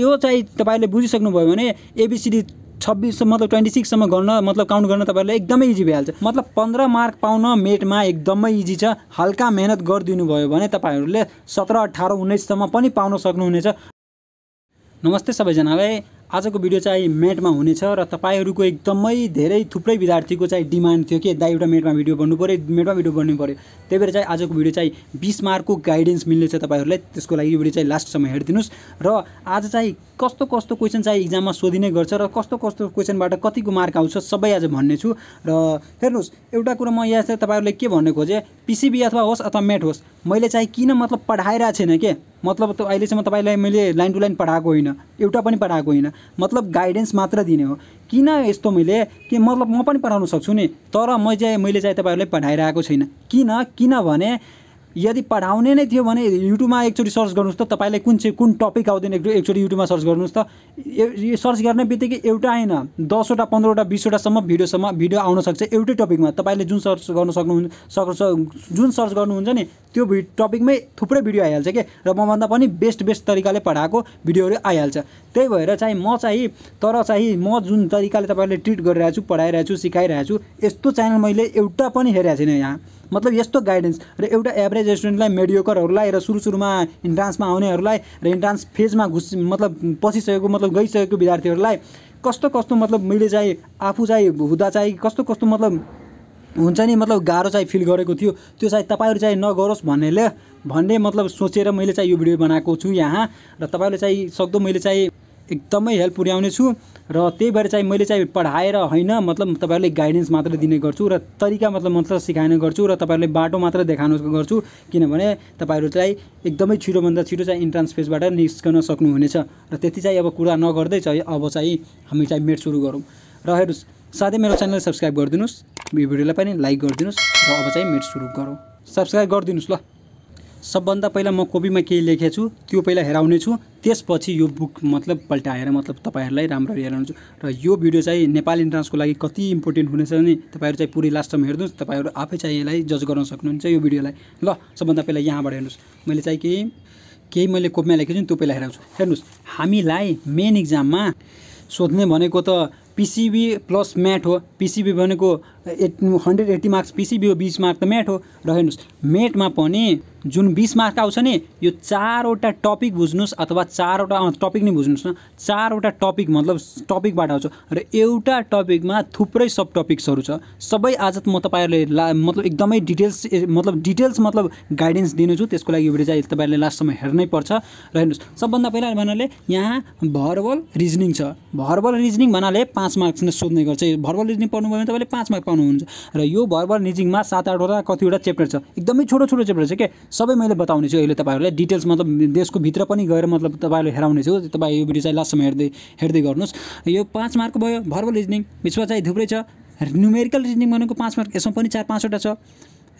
त्यो चाहिँ तपाईँले बुझिसक्नुभयो भने एबिसिडी छब्बिस मतलब ट्वेन्टी सिक्ससम्म गर्न मतलब काउन्ट गर्न तपाईँलाई एकदमै इजी भइहाल्छ मतलब पन्ध्र मार्क पाउन मेटमा एकदमै इजी छ हल्का मेहनत गरिदिनु भयो भने तपाईँहरूले सत्र अठार उन्नाइससम्म पनि पाउन सक्नुहुनेछ नमस्ते सबैजनालाई आजको भिडियो चाहिँ मेटमा हुनेछ र तपाईँहरूको एकदमै धेरै थुप्रै विद्यार्थीको चाहिँ डिमान्ड थियो कि दाई एउटा मेटमा भिडियो बन्नु पऱ्यो मेटमा भिडियो बन्नु पऱ्यो त्यही भएर चाहिँ आजको भिडियो चाहिँ बिस मार्कको गाइडेन्स मिल्नेछ तपाईँहरूलाई त्यसको लागि यो भिडियो चाहिँ लास्टसम्म हेरिदिनुहोस् र आज चाहिँ कस्तो कस्तो क्वेसन चाहिँ इक्जाममा सोधिने गर्छ र कस्तो कस्तो क्वेसनबाट कतिको मार्क आउँछ सबै आज भन्ने छु र हेर्नुहोस् एउटा कुरो म यहाँ चाहिँ तपाईँहरूले के भन्नु खोजेँ पिसिबी अथवा होस् अथवा मेट होस् मैले चाहिँ किन मतलब पढाइरहेको छैन के मतलब त अहिलेसम्म तपाईँलाई मैले लाइन टु लाइन पढाएको होइन एउटा पनि पढाएको होइन मतलब गाइडेन्स मात्र दिने हो किन यस्तो मैले कि मतलब म पनि पढाउन सक्छु नि तर म चाहिँ मैले चाहिँ तपाईँहरूलाई पढाइरहेको छैन किन किनभने यदि पढाउने नै थियो भने युट्युबमा एकचोटि सर्च गर्नुहोस् त तपाईँलाई कुन चाहिँ कुन टपिक आउँदैन एकचोटि युट्युबमा सर्च गर्नुहोस् त सर्च गर्ने बित्तिकै एउटा होइन दसवटा पन्ध्रवटा बिसवटासम्म भिडियोसम्म भिडियो आउन सक्छ एउटै टपिकमा तपाईँले जुन सर्च गर्न सक्नुहुन्छ सक्छ जुन सर्च गर्नुहुन्छ नि त्यो भि टपिकमै थुप्रै भिडियो आइहाल्छ कि र मभन्दा पनि बेस्ट बेस्ट तरिकाले पढाएको भिडियोहरू आइहाल्छ त्यही भएर चाहिँ म चाहिँ तर चाहिँ म जुन तरिकाले तपाईँले ट्रिट गरिरहेको छु छु पढाइरहेको सिकाइरहेको छु यस्तो च्यानल मैले एउटा पनि हेरेको छैन यहाँ मतलब यस्तो गाइडेन्स र एउटा एभरेज स्टुडेन्टलाई मेडियोकरहरूलाई र सुरु सुरुमा इन्ट्रान्समा आउनेहरूलाई र इन्ट्रान्स फेजमा घुस मतलब पसिसकेको मतलब गइसकेको विद्यार्थीहरूलाई कस्तो कस्तो मतलब मैले चाहिँ आफू चाहिँ हुँदा चाहिँ कस्तो कस्तो मतलब हुन्छ नि मतलब गाह्रो चाहिँ फिल गरेको थियो त्यो चाहिँ तपाईँहरू चाहिँ नगरोस् भन्नेले भन्ने मतलब सोचेर मैले चाहिँ यो भिडियो बनाएको छु यहाँ र तपाईँहरूले चाहिँ सक्दो मैले चाहिँ एकदमै हेल्प पुर्याउने छु र त्यही भएर चाहिँ मैले चाहिँ पढाएर होइन मतलब तपाईँहरूले गाइडेन्स मात्र दिने गर्छु र तरिका मतलब मात्र सिकाउने गर्छु र तपाईँहरूले बाटो मात्र देखाउनु गर्छु किनभने तपाईँहरू चाहिँ एकदमै छिटोभन्दा छिटो चाहिँ इन्ट्रान्स फेजबाट निस्कन सक्नुहुनेछ र त्यति चाहिँ अब कुरा नगर्दै चाहिँ अब चाहिँ हामी चाहिँ मेट सुरु गरौँ र हेर्नुहोस् साथै मेरो च्यानल सब्सक्राइब गरिदिनुहोस् यो भिडियोलाई पनि लाइक गरिदिनुहोस् र अब चाहिँ मेट सुरु गरौँ सब्सक्राइब गरिदिनुहोस् ल सबभन्दा पहिला म कोपीमा केही लेखेछु त्यो पहिला हेराउने छु त्यसपछि यो बुक मतलब पल्टाएर मतलब तपाईँहरूलाई राम्ररी हेराउँछु र यो भिडियो चाहिँ नेपाली इन्ट्रान्सको लागि कति इम्पोर्टेन्ट हुनेछ भने तपाईँहरू चाहिँ पुरै लास्टसम्म हेर्नुहोस् तपाईँहरू आफै चाहिँ यसलाई जज गर्न सक्नुहुन्छ यो भिडियोलाई ल सबभन्दा पहिला यहाँबाट हेर्नुहोस् मैले चाहिँ केही केही मैले कोपीमा लेखेको छु नि त्यो पहिला हेराउँछु हेर्नुहोस् हामीलाई मेन इक्जाममा सोध्ने भनेको त पिसिबी प्लस म्याट हो पिसिबी भनेको एट हन्ड्रेड एट्टी मार्क्स पिसिबिओ बिस मार्क त म्याट हो र हेर्नुहोस् म्याटमा पनि जुन बिस मार्क आउँछ नि यो चारवटा टपिक बुझ्नुहोस् अथवा चारवटा टपिक नै बुझ्नुहोस् न चारवटा टपिक मतलब टपिकबाट आउँछ र एउटा टपिकमा थुप्रै सब टपिक्सहरू छ सबै आज म तपाईँहरूले ला मतलब एकदमै डिटेल्स मतलब डिटेल्स मतलब गाइडेन्स दिनु छु त्यसको लागि भिडियो चाहिँ तपाईँहरूले लास्टसम्म हेर्नै पर्छ र हेर्नुहोस् सबभन्दा पहिला भन्नाले यहाँ भर्बल रिजनिङ छ भर्बल रिजनिङ भन्नाले पाँच मार्क्स नै सोध्ने गर्छ भर्बल रिजनिङ पढ्नुभयो भने तपाईँले पाँच मार्क पाउनुहुन्छ र यो भरभर निजिङमा सात आठवटा कतिवटा च्याप्टर छ एकदमै छोटो छोटो च्याप्टर छ के सबै मैले बताउने छु अहिले तपाईँहरूलाई डिटेल्स मतलब देशको भित्र पनि गएर मतलब तपाईँहरूले हेराउने छु तपाईँ यो भिडियो चाहिँ लास्टसम्म हेर्दै हेर्दै गर्नुहोस् यो पाँच मार्क भयो भर्बल रिजनिङ विश्व चाहिँ थुप्रै छ न्युमेरिकल रिजनिङ भनेको पाँच मार्क यसमा पनि चार पाँचवटा छ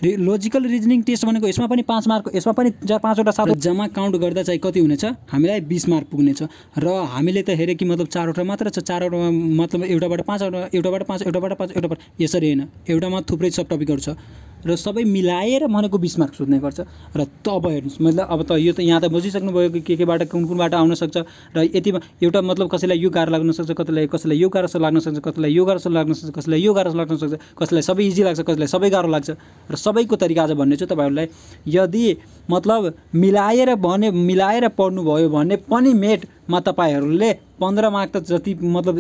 लोजिकल रिजनिङ टेस्ट भनेको यसमा पनि पाँच मार्क यसमा पनि चार पाँचवटा सात जम्मा काउन्ट गर्दा चाहिँ कति हुनेछ हामीलाई बिस मार्क पुग्नेछ र हामीले त हेऱ्यो कि मतलब चारवटा मात्र छ चारवटा मतलब एउटाबाट पाँचवटा एउटाबाट पाँच एउटाबाट पाँच एउटाबाट पाँच एउटाबाट यसरी होइन एउटामा थुप्रै सब टपिकहरू छ र सबै मिलाएर भनेको बिस मार्क सोध्ने गर्छ र तब हेर्नुहोस् मतलब अब त यो त यहाँ त बुझिसक्नुभयो कि के केबाट कुन कुनबाट सक्छ र यतिमा एउटा मतलब कसैलाई यो गाह्रो लाग्न सक्छ कतिलाई कसैलाई यो गाह्रो लाग्न सक्छ कसैलाई यो गाह्रो लाग्न सक्छ कसैलाई यो गाह्रो लाग्न सक्छ कसैलाई सबै इजी लाग्छ कसैलाई सबै गाह्रो लाग्छ र सबैको तरिका आज भन्ने छु तपाईँहरूलाई यदि मतलब मिलाएर भने मिलाएर पढ्नुभयो भने पनि मेट मा तपाईँहरूले पन्ध्र मार्क त जति मतलब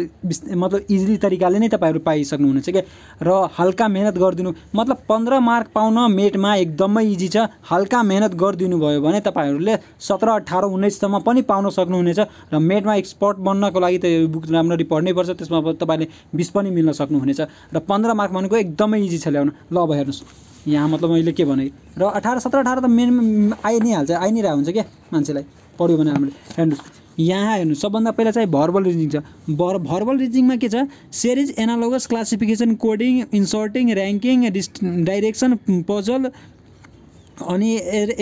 मतलब इजिली तरिकाले नै तपाईँहरू पाइसक्नुहुनेछ क्या र हल्का मेहनत गरिदिनु मतलब पन्ध्र मार्क पाउन मेटमा एकदमै इजी छ हल्का मेहनत गरिदिनु भयो भने तपाईँहरूले सत्र अठार उन्नाइससम्म पनि पाउन सक्नुहुनेछ र मेटमा एक्सपर्ट बन्नको लागि त यो बुक राम्ररी पर्छ त्यसमा तपाईँले बिस पनि मिल्न सक्नुहुनेछ र पन्ध्र मार्क भनेको एकदमै इजी छ ल्याउन ल अब हेर्नुहोस् यहाँ मतलब मैले के भने र अठार सत्र अठार त मेन आइ नै हाल्छ आइ नै रहेको हुन्छ क्या मान्छेलाई पढ्यो भने हामीले हेर्नुहोस् यहाँ हेर्नु सबभन्दा पहिला चाहिँ भर्बल रिजिङ छ भर भर्बल रिजिङमा के छ series analogous classification coding inserting ranking डिस् डाइरेक्सन पजल अनि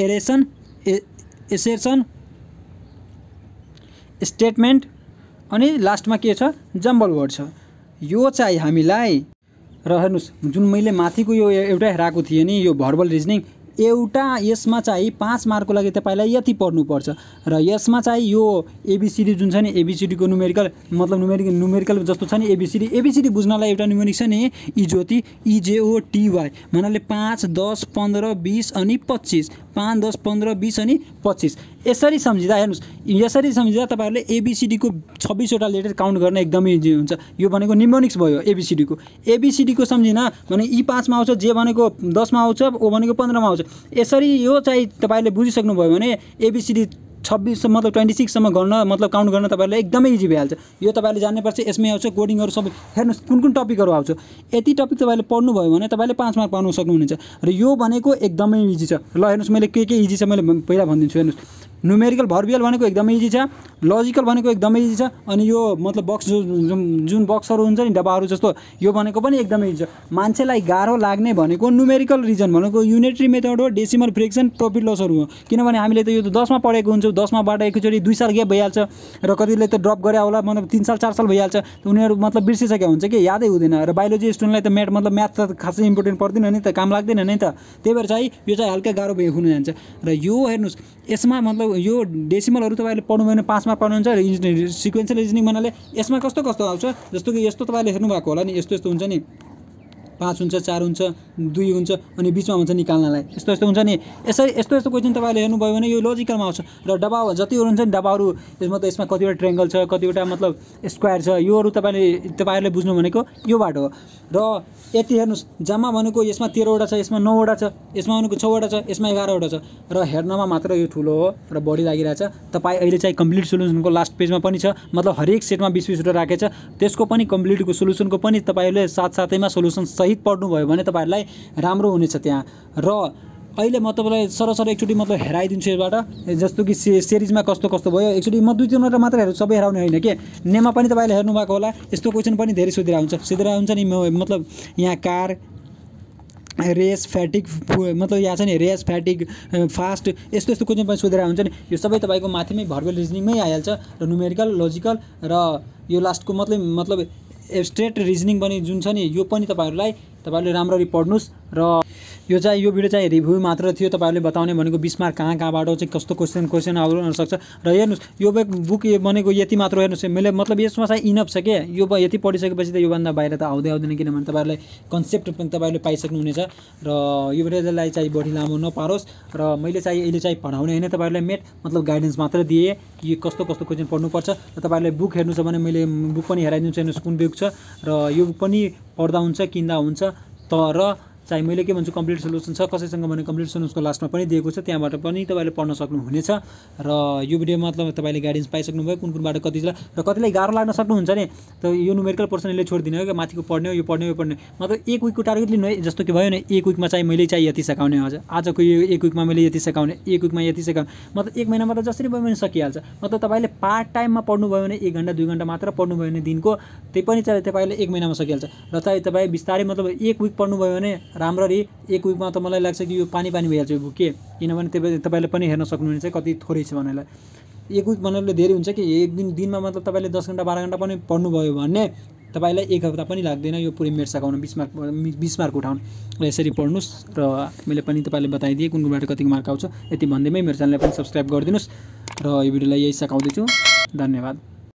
एरेसन ए एसेसन स्टेटमेन्ट अनि लास्टमा के छ जम्बल वर्ड छ यो चाहिँ हामीलाई र हेर्नुहोस् जुन मैले माथिको यो एउटा राखेको थिएँ नि यो भर्बल रिजनिङ एउटा यसमा चाहिँ पाँच मार्कको लागि तपाईँलाई यति पढ्नुपर्छ र यसमा चाहिँ यो एबिसिडी जुन छ नि एबिसिडीको न्युमेरिकल मतलब न्युमेरिकल न्युमेरिकल जस्तो छ नि एबिसिडी एबिसिडी बुझ्नलाई एउटा न्युमेरिक छ नि इज्योति e इजेओटिवाई e भन्नाले पाँच दस पन्ध्र बिस अनि पच्चिस पाँच दस पन्ध्र बिस अनि पच्चिस यसरी सम्झिँदा हेर्नुहोस् यसरी सम्झिँदा तपाईँहरूले एबिसिडीको छब्बिसवटा लेटर काउन्ट गर्न एकदमै इजी हुन्छ यो भनेको निमोनिक्स भयो एबिसिडीको एबिसिडीको सम्झिन भने ई e पाँचमा आउँछ जे भनेको दसमा आउँछ ओ भनेको पन्ध्रमा आउँछ यसरी यो चाहिँ तपाईँले बुझिसक्नुभयो भने एबिसिडी छब्बिस मतलब ट्वेन्टी सिक्ससम्म गर्न मतलब काउन्ट गर्न तपाईँलाई एकदमै इजी भइहाल्छ यो तपाईँले जान्नुपर्छ यसमै आउँछ कोडिङहरू सबै हेर्नुहोस् कुन कुन टपिकहरू आउँछ यति टपिक तपाईँले पढ्नुभयो भने तपाईँले पाँच मार्क पाउनु सक्नुहुनेछ र यो भनेको एकदमै इजी छ ल हेर्नुहोस् मैले के के इजी छ मैले पहिला भनिदिन्छु हेर्नुहोस् न्युमेरिकल भर्बियल भनेको एकदमै इजी छ लजिकल भनेको एकदमै इजी छ अनि यो मतलब बक्स जुन जुन बक्सहरू हुन्छ नि डब्बाहरू जस्तो यो भनेको पनि एकदमै इजी छ मान्छेलाई गाह्रो लाग्ने भनेको न्युमेरिकल रिजन भनेको युनिटरी मेथड हो डेसिमल फ्रेक्सन प्रफिट लसहरू हो किनभने हामीले त यो त दसमा पढेको हुन्छौँ दसमाबाट एकचोटि दुई साल ग्याप भइहाल्छ र कतिले त ड्रप गरे होला मतलब तिन साल चार साल भइहाल्छ उनीहरू मतलब बिर्सिसकेको हुन्छ कि यादै हुँदैन र बायोलोजी स्टुडेन्टलाई त म्याथ मतलब म्याथ त खासै इम्पोर्टेन्ट पर्दैन नि त काम लाग्दैन नि त त्यही भएर चाहिँ यो चाहिँ हल्का गाह्रो हुन जान्छ र यो हेर्नुहोस् यसमा मतलब यो डेसिमलहरू तपाईँले पढ्नु भने पाँचमा इन्जिनियरिङ सिक्वेन्सियल इन्जिनियरिङ भन्नाले यसमा कस्तो कस्तो आउँछ जस्तो कि यस्तो तपाईँले हेर्नुभएको होला नि यस्तो यस्तो हुन्छ नि पाँच हुन्छ चार हुन्छ दुई हुन्छ अनि बिचमा हुन्छ निकाल्नलाई यस्तो यस्तो हुन्छ नि यसरी यस्तो यस्तो क्वेसन तपाईँले हेर्नुभयो भने यो लोजिकलमा आउँछ र डबा जतिहरू हुन्छ नि डबाहरू यसमा त यसमा कतिवटा ट्रेङ्गल छ कतिवटा मतलब स्क्वायर छ योहरू तपाईँले तपाईँहरूले बुझ्नु भनेको यो बाटो हो र यति हेर्नुहोस् जम्मा भनेको यसमा तेह्रवटा छ यसमा नौवटा छ यसमा भनेको छवटा छ यसमा एघारवटा छ र हेर्नमा मात्र यो ठुलो हो र बढी लागिरहेछ तपाईँ अहिले चाहिँ कम्प्लिट सोल्युसनको लास्ट पेजमा पनि छ मतलब हरेक सेटमा बिस बिसवटा राखेको छ त्यसको पनि कम्प्लिटको सोल्युसनको पनि तपाईँहरूले साथसाथैमा सोल्युसन सही सहित भयो भने तपाईँहरूलाई राम्रो हुनेछ त्यहाँ र अहिले म तपाईँलाई सरसर एकचोटि मतलब हेराइदिन्छु यसबाट जस्तो कि से सिरिजमा कस्तो कस्तो भयो एकचोटि म दुई तिनवटा मात्रै हेर्छु सबै हेराउने होइन के नेमा पनि तपाईँले हेर्नु भएको होला यस्तो क्वेसन पनि धेरै सोधिरहेको हुन्छ सोधिरहेको हुन्छ नि मतलब यहाँ कार रेस फ्याटिक मतलब यहाँ छ नि रेस फ्याटिक फास्ट यस्तो यस्तो क्वेसन पनि सोधिरहेको हुन्छ नि यो सबै तपाईँको माथिमै भर्बल रिजनिङमै आइहाल्छ र न्युमेरिकल लजिकल र यो लास्टको मतलब मतलब स्ट्रेट रिजनिङ पनि जुन छ नि यो पनि तपाईँहरूलाई तपाईँहरूले राम्ररी पढ्नुहोस् र यो चाहिँ यो भिडियो चाहिँ रिभ्यू मात्र थियो तपाईँहरूले बताउने भनेको बिस कहाँ कहाँबाट चाहिँ कस्तो क्वेसन क्वेसन आउनु हुनसक्छ र हेर्नुहोस् यो बुक भनेको यति मात्र हेर्नुहोस् मैले मतलब यसमा चाहिँ इनफ छ क्या यो यति पढिसकेपछि त योभन्दा बाहिर त आउँदै आउँदैन किनभने तपाईँहरूलाई कन्सेप्ट पनि तपाईँहरूले पाइसक्नुहुनेछ र यो भिडियोलाई चाहिँ बढी लामो नपारोस् र मैले चाहिँ यसले चाहिँ पढाउने होइन तपाईँहरूलाई मेट मतलब गाइडेन्स मात्र दिएँ यो कस्तो कस्तो क्वेसन पढ्नुपर्छ र तपाईँहरूले बुक हेर्नु छ भने मैले बुक पनि हेराइदिन्छु हेर्नुहोस् कुन बुक छ र यो बुक पनि पढ्दा हुन्छ किन्दा हुन्छ तर चाहे मैले के भन्छु कम्प्लिट सोल्युसन छ कसैसँग भने कम्प्लिट सोल्युसनको लास्टमा पनि दिएको छ त्यहाँबाट पनि तपाईँले पढ्न सक्नुहुनेछ र यो भिडियो मतलब तपाईँले गाइडेन्स पाइसक्नुभयो कुन कुनबाट कतिजना र कतिलाई गाह्रो लाग्न सक्नुहुन्छ नि त यो न्युमेरिकल पर्सनले छोडिदिनु क्या माथिको पढ्ने हो यो पढ्ने यो पढ्ने मतलब एक विकको टार्गेट लिनु है जस्तो कि भयो नि एक विकमा चाहिँ मैले चाहिँ यति सिकाउने हजुर आजको यो एक विकमा मैले यति सिकाउने एक विकमा यति सिकाउने मतलब एक महिनामा त जसरी भयो भने सकिहाल्छ मतलब तपाईँले पार्ट टाइममा पढ्नुभयो भने एक घन्टा दुई घन्टा मात्र पढ्नु भयो भने दिनको त्यही पनि चाहिँ तपाईँले एक महिनामा सकिहाल्छ र चाहिँ तपाईँ बिस्तारै मतलब एक विक पढ्नुभयो भने राम्ररी एक विकमा त मलाई लाग्छ कि यो पानी पानी भइहाल्छ यो बुक के किनभने तपाईँ तपाईँले पनि हेर्न सक्नुहुनेछ कति थोरै छ भनेर एक विक भन्नाले धेरै हुन्छ कि एक दिन दिनमा मतलब तपाईँले दस घन्टा बाह्र घन्टा पनि पढ्नुभयो भने तपाईँलाई एक हप्ता पनि लाग्दैन यो पुरै मेट सघाउनु बिस मार्क बिस मार्क उठाउनु र यसरी पढ्नुहोस् र मैले पनि तपाईँले बताइदिएँ कुन कुनबाट कतिको मार्क आउँछ यति भन्दैमै मेरो च्यानललाई पनि सब्सक्राइब गरिदिनुहोस् र यो भिडियोलाई यही सघाउँदैछु धन्यवाद